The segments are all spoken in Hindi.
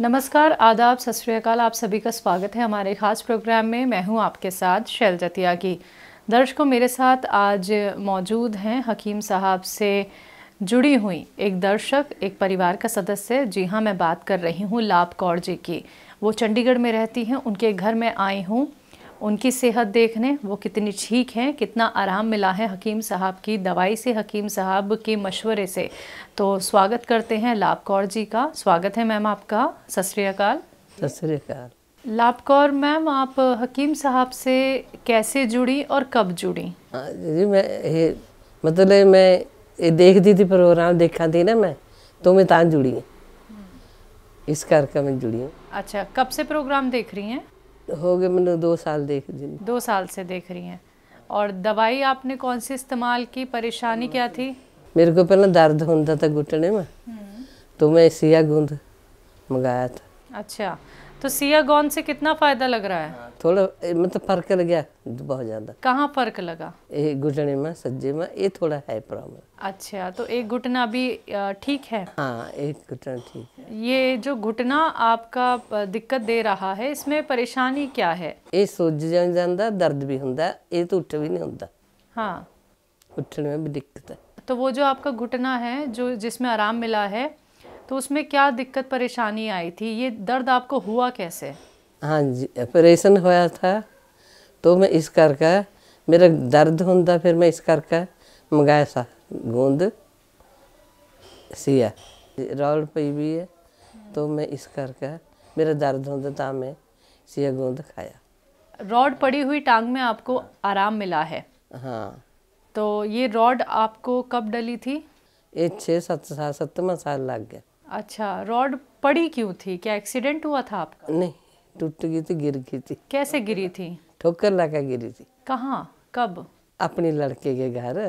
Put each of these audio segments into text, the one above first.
नमस्कार आदाब सत आप सभी का स्वागत है हमारे खास प्रोग्राम में मैं हूं आपके साथ शैल की दर्शकों मेरे साथ आज मौजूद हैं हकीम साहब से जुड़ी हुई एक दर्शक एक परिवार का सदस्य जी हाँ मैं बात कर रही हूँ लाभ कौर जी की वो चंडीगढ़ में रहती हैं उनके घर में आई हूँ उनकी सेहत देखने वो कितनी ठीक हैं कितना आराम मिला है हकीम साहब की दवाई से हकीम साहब के मशवरे से तो स्वागत करते हैं लाभ कौर जी का स्वागत है मैम आपका सत श्रीकाल सत श्रीकाल लाभ कौर मैम आप हकीम साहब से कैसे जुड़ी और कब जुड़ी हाँ जी मैं ये मतलब मैं ये देख दी थी प्रोग्राम देखा थी ना मैं तो मैं तान जुड़ी इस कार्यक्रम में जुड़ी अच्छा कब से प्रोग्राम देख रही हैं हो गए मैंने दो साल देख रही दो साल से देख रही हैं और दवाई आपने कौन सी इस्तेमाल की परेशानी क्या थी मेरे को पहले दर्द होता था घुटने में तो मैं सिया गोंद मंगाया था अच्छा तो सिया गोंद से कितना फ़ायदा लग रहा है थोड़ा मतलब फ़र्क लग गया बहुत ज़्यादा कहाँ फ़र्क लगा ये घुटने में सज्जे में ये थोड़ा है प्रॉब्लम अच्छा तो एक घुटना अभी ठीक है हाँ एक घुटना ठीक है ये जो घुटना आपका दिक्कत दे रहा है इसमें परेशानी क्या है ये सूज ਜਾਂ- ਜਾਂਦਾ ਦਰਦ ਵੀ ਹੁੰਦਾ ਇਹ ਤਾਂ ਉੱਠ ਵੀ ਨਹੀਂ हाँ उठने में भी दिक्कत है तो वो जो आपका घुटना है जो जिसमें आराम मिला है तो उसमें क्या दिक्कत परेशानी आई थी ये दर्द आपको हुआ कैसे हाँ जी ऑपरेशन होया था तो मैं इस करके मेरा दर्द होता फिर मैं इस करके मंगाया था गोंद सिया रौल पी भी है तो मैं इस करके मेरे दर्द होते तो मैं सिया गोंद खाया रॉड पड़ी हुई टांग में आपको आराम मिला है हाँ तो ये रॉड आपको कब डली थी ये छः सात साल सत्तवा साल लग गया अच्छा रॉड पड़ी क्यों थी क्या एक्सीडेंट हुआ था आपका नहीं टूट गई थी गिर गई थी कैसे गिरी थी ठोकर लगा गिरी थी कहाँ कब अपनी लड़के के घर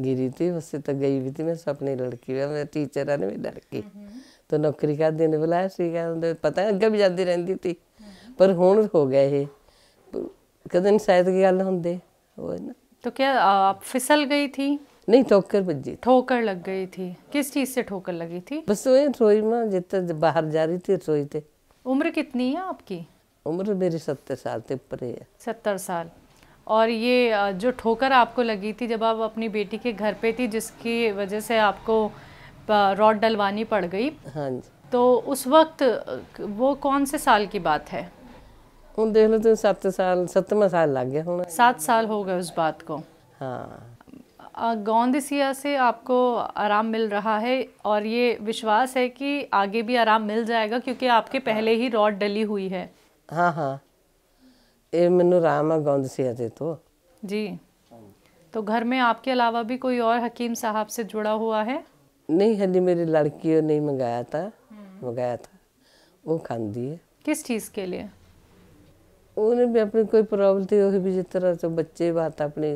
गिरी थी उससे तो गई भी थी मैं अपने लड़की मैं टीचर है ना मेरी लड़की हम्म। तो नौकरी कर ਨੇ बुलाया सी पता ਪਤਾ भी जाती रही थी पर हूँ हो गया ये कद शायद की गल होंगे तो क्या आप फिसल गई थी नहीं ठोकर बजी ठोकर लग गई थी किस चीज़ से ठोकर लगी थी बस वही रसोई में जितने बाहर जा रही थी रसोई थे उम्र कितनी है आपकी उम्र मेरी सत्तर साल से ऊपर है सत्तर साल और ये जो ठोकर आपको लगी थी जब आप अपनी बेटी के घर पे थी जिसकी वजह से आपको रॉड डलवानी पड़ गई हाँ जी तो उस वक्त वो कौन से साल की बात है ਹੁਣ ਦੇਖ ਲਓ ਤੁਸੀਂ 7 ਸਾਲ 7ਵਾਂ ਸਾਲ ਲੱਗ ਗਿਆ ਹੁਣ साल हो गए उस बात को हाँ गौंदिसिया से आपको आराम मिल रहा है और ये विश्वास है कि आगे भी आराम मिल जाएगा क्योंकि आपके पहले ही रॉड डली हुई है हाँ हाँ ये ਮੈਨੂੰ आराम है ਗੋਂਦ ਸੀ ਤੇ जी तो घर में आपके अलावा भी कोई और हकीम साहब से जुड़ा हुआ है नहीं हली मेरी लड़कियों ने मंगाया था हम्म। मंगाया था वो खादी है किस चीज़ के लिए उन्हें भी अपनी कोई प्रॉब्लम थी वही भी जिस तरह से बच्चे बात अपनी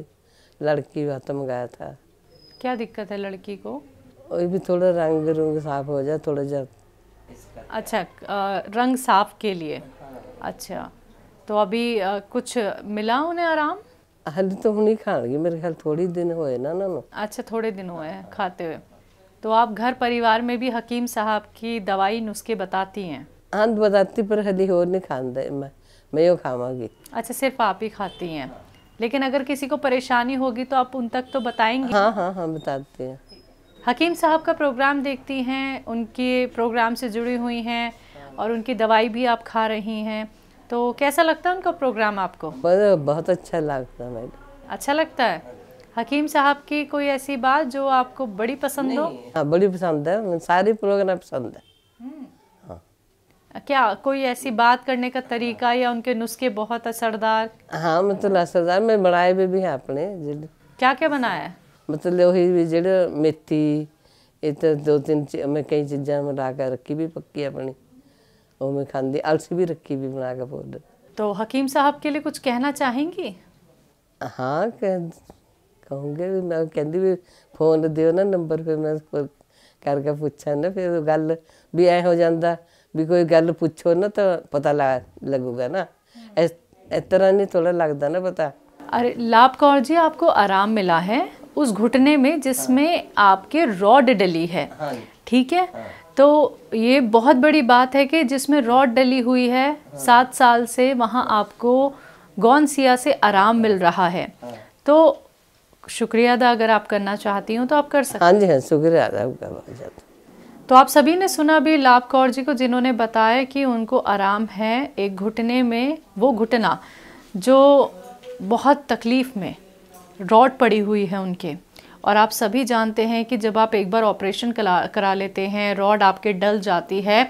लड़की बात मंगाया था क्या दिक्कत है लड़की को वही भी थोड़ा रंग रुंग साफ हो जाए थोड़ा जा अच्छा रंग साफ के लिए अच्छा तो अभी कुछ मिला उन्हें आराम हल्दी तो हूँ नहीं खाएंगे मेरे ख्याल थोड़ी दिन हुए ना ना अच्छा थोड़े दिन हुए हैं खाते हुए तो आप घर परिवार में भी हकीम साहब की दवाई नुस्खे बताती हैं हाँ बताती पर हली और नहीं दे मैं मैं यो खावागी अच्छा सिर्फ आप ही खाती हैं लेकिन अगर किसी को परेशानी होगी तो आप उन तक तो बताएंगे हाँ हाँ हाँ बताते हैं हकीम साहब का प्रोग्राम देखती हैं उनके प्रोग्राम से जुड़ी हुई हैं और उनकी दवाई भी आप खा रही हैं तो कैसा लगता है उनका प्रोग्राम आपको बहुत अच्छा लगता है मैडम अच्छा लगता है हकीम साहब की कोई ऐसी बात जो आपको बड़ी पसंद हो हाँ बड़ी पसंद है मतलब सारी प्रोग्राम पसंद है हम्म। हाँ। क्या कोई ऐसी बात करने का तरीका या उनके नुस्खे बहुत असरदार हाँ मतलब असरदार मैं बनाए भी, भी हैं अपने क्या क्या बनाया मतलब वही जेड मेथी ਇਹ ਤਾਂ ਦੋ ਤਿੰਨ ਮੈਂ ਕਈ ਚੀਜ਼ਾਂ ਮਿਲਾ ਕੇ ਰੱਖੀ ਵੀ ਪੱਕੀ ਆਪਣੀ ਉਹ ਮੈਂ ਖਾਂਦੀ ਅਲਸੀ ਵੀ ਰੱਖੀ ਵੀ ਬਣਾ ਕੇ ਪਾਉਡ तो हकीम साहब के लिए कुछ कहना चाहेंगी हाँ कह ਕਹੂੰਗੇ ਵੀ ਮੈਂ भी फोन ਫੋਨ ना नंबर फिर मैं करके पूछा ना फिर गल भी ऐ हो जाता भी कोई गल पुछो ना तो पता ला लगेगा ना इस तरह नहीं थोड़ा लगता ना पता अरे लाभ कौर जी आपको आराम मिला है उस घुटने में जिसमें हाँ। आपके रॉड डली है ठीक हाँ। है हाँ। तो ये बहुत बड़ी बात है कि जिसमें रॉड डली हुई है हाँ। सात साल से वहाँ आपको गौन सिया से आराम हाँ। मिल रहा है हाँ। तो शुक्रिया अदा अगर आप करना चाहती हूँ तो आप कर सकते हाँ जी हाँ शुक्रिया अदा तो आप सभी ने सुना भी लाभ कौर जी को जिन्होंने बताया कि उनको आराम है एक घुटने में वो घुटना जो बहुत तकलीफ़ में रॉड पड़ी हुई है उनके और आप सभी जानते हैं कि जब आप एक बार ऑपरेशन करा लेते हैं रॉड आपके डल जाती है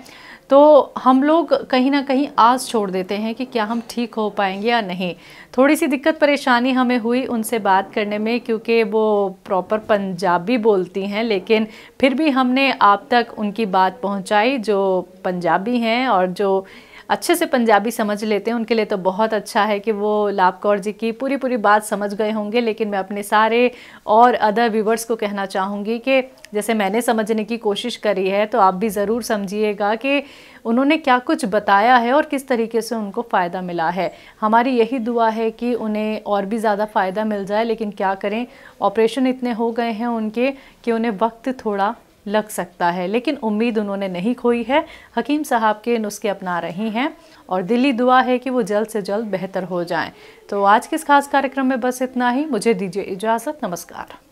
तो हम लोग कहीं ना कहीं आस छोड़ देते हैं कि क्या हम ठीक हो पाएंगे या नहीं थोड़ी सी दिक्कत परेशानी हमें हुई उनसे बात करने में क्योंकि वो प्रॉपर पंजाबी बोलती हैं लेकिन फिर भी हमने आप तक उनकी बात पहुंचाई जो पंजाबी हैं और जो अच्छे से पंजाबी समझ लेते हैं उनके लिए तो बहुत अच्छा है कि वो लाभ कौर जी की पूरी पूरी बात समझ गए होंगे लेकिन मैं अपने सारे और अदर व्यूवर्स को कहना चाहूँगी कि जैसे मैंने समझने की कोशिश करी है तो आप भी ज़रूर समझिएगा कि उन्होंने क्या कुछ बताया है और किस तरीके से उनको फ़ायदा मिला है हमारी यही दुआ है कि उन्हें और भी ज़्यादा फ़ायदा मिल जाए लेकिन क्या करें ऑपरेशन इतने हो गए हैं उनके कि उन्हें वक्त थोड़ा लग सकता है लेकिन उम्मीद उन्होंने नहीं खोई है हकीम साहब के नुस्खे अपना रही हैं और दिली दुआ है कि वो जल्द से जल्द बेहतर हो जाएं तो आज के इस खास कार्यक्रम में बस इतना ही मुझे दीजिए इजाज़त नमस्कार